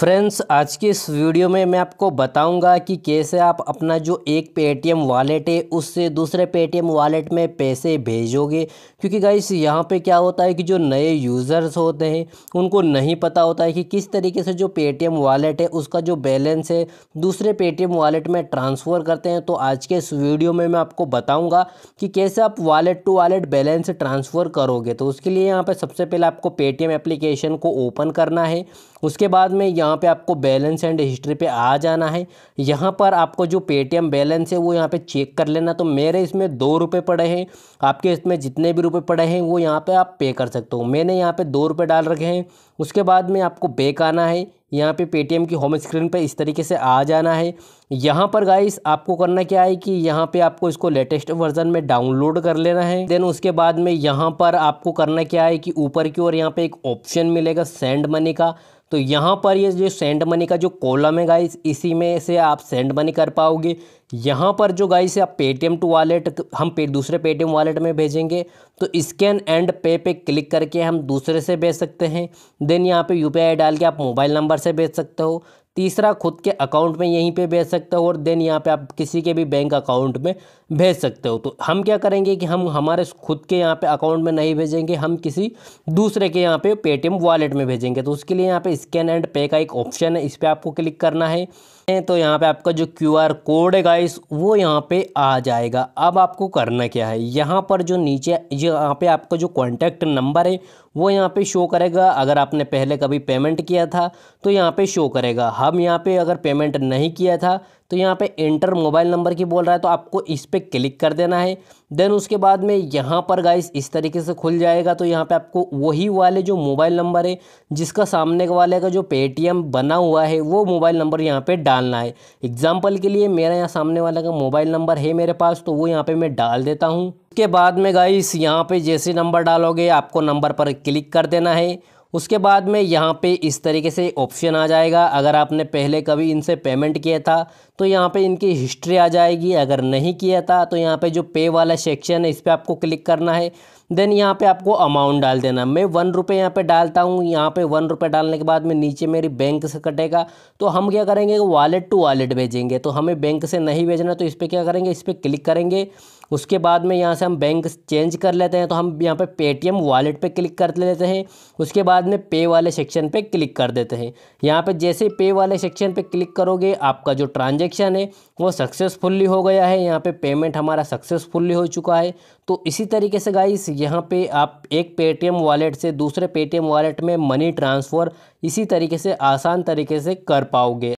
friends आज के इस वीडियो में मैं आपको बताऊंगा कि कैसे आप अपना जो एक पेटीएम वॉलेट है उससे दूसरे पेटीएम वॉलेट में पैसे भेजोगे क्योंकि गाइस यहाँ पे क्या होता है कि जो नए यूज़र्स होते हैं उनको नहीं पता होता है कि किस तरीके से जो पेटीएम वॉलेट है उसका जो बैलेंस है दूसरे पेटीएम वॉलेट में ट्रांसफ़र करते हैं तो आज के इस वीडियो में मैं आपको बताऊँगा कि कैसे आप wallet to wallet balance transfer करोगे तो उसके लिए यहाँ पर सबसे पहले आपको पेटीएम एप्लीकेशन को ओपन करना है उसके बाद में यहाँ यहाँ पे आपको बैलेंस एंड हिस्ट्री पे आ जाना है यहाँ पर आपको जो पेटीएम बैलेंस है वो यहाँ पे चेक कर लेना तो मेरे इसमें दो रुपये पड़े हैं आपके इसमें जितने भी रुपये पड़े हैं वो यहाँ पे आप पे कर सकते हो मैंने यहाँ पे दो रुपये डाल रखे हैं उसके बाद में आपको बैक आना है यहाँ पे पेटीएम की होम स्क्रीन पे इस तरीके से आ जाना है यहाँ पर गाइस आपको करना क्या है कि यहाँ पे आपको इसको लेटेस्ट वर्जन में डाउनलोड कर लेना है देन उसके बाद में यहाँ पर आपको करना क्या है कि ऊपर की ओर यहाँ पे एक ऑप्शन मिलेगा सेंड मनी का तो यहाँ पर ये जो सेंड मनी का जो कॉलम है गाइस इसी में से आप सेंड मनी कर पाओगे यहाँ पर जो गाइस आप पेटीएम टू वॉलेट हम पे दूसरे पेटीएम वॉलेट में भेजेंगे तो स्कैन एंड पे पे क्लिक करके हम दूसरे से भेज सकते हैं देन यहाँ पे यूपीआई डाल के आप मोबाइल नंबर से भेज सकते हो तीसरा खुद के अकाउंट में यहीं पे भेज सकते हो और देन यहाँ पे आप किसी के भी बैंक अकाउंट में भेज सकते हो तो हम क्या करेंगे कि हम हमारे खुद के यहाँ पे अकाउंट में नहीं भेजेंगे हम किसी दूसरे के यहाँ पे पेटीएम वॉलेट में भेजेंगे तो उसके लिए यहाँ पे स्कैन एंड पे का एक ऑप्शन है इस पर आपको क्लिक करना है हैं तो यहाँ पे आपका जो क्यू आर कोड है गाइस वो यहाँ पे आ जाएगा अब आपको करना क्या है यहाँ पर जो नीचे यहाँ पे आपका जो कॉन्टैक्ट नंबर है वो यहाँ पे शो करेगा अगर आपने पहले कभी पेमेंट किया था तो यहाँ पे शो करेगा हम यहाँ पे अगर पेमेंट नहीं किया था तो यहाँ पे एंटर मोबाइल नंबर की बोल रहा है तो आपको इस पर क्लिक कर देना है देन उसके बाद में यहाँ पर गाइस इस तरीके से खुल जाएगा तो यहाँ पे आपको वही वाले जो मोबाइल नंबर है जिसका सामने वाले का जो पेटीएम बना हुआ है वो मोबाइल नंबर यहाँ पर डालना है एग्जाम्पल के लिए मेरा यहाँ सामने वाले का मोबाइल नंबर है मेरे पास तो वो यहाँ पर मैं डाल देता हूँ उसके बाद में गाइस यहाँ पर जैसे नंबर डालोगे आपको नंबर पर क्लिक कर देना है उसके बाद में यहाँ पे इस तरीके से ऑप्शन आ जाएगा अगर आपने पहले कभी इनसे पेमेंट किया था तो यहाँ पे इनकी हिस्ट्री आ जाएगी अगर नहीं किया था तो यहाँ पे जो पे वाला सेक्शन है इस पर आपको क्लिक करना है देन यहाँ पे आपको अमाउंट डाल देना मैं वन रुपये यहाँ पे डालता हूँ यहाँ पे वन रुपये डालने के बाद में नीचे मेरी बैंक से कटेगा तो हम क्या करेंगे वॉलेट टू वॉलेट भेजेंगे तो हमें बैंक से नहीं भेजना तो इस पर क्या करेंगे इस पर क्लिक करेंगे उसके बाद में यहाँ से हम बैंक चेंज कर लेते हैं तो हम यहाँ पे पेटीएम वॉलेट पे क्लिक कर लेते हैं उसके बाद में पे वाले सेक्शन पे क्लिक कर देते हैं यहाँ पे जैसे पे वाले सेक्शन पे क्लिक करोगे आपका जो ट्रांजेक्शन है वो सक्सेसफुल्ली हो गया है यहाँ पे पेमेंट हमारा सक्सेसफुल्ली हो चुका है तो इसी तरीके से गाइस यहाँ पे आप एक पेटीएम वॉलेट से दूसरे पेटीएम वॉलेट में मनी ट्रांसफ़र इसी तरीके से आसान तरीके से कर पाओगे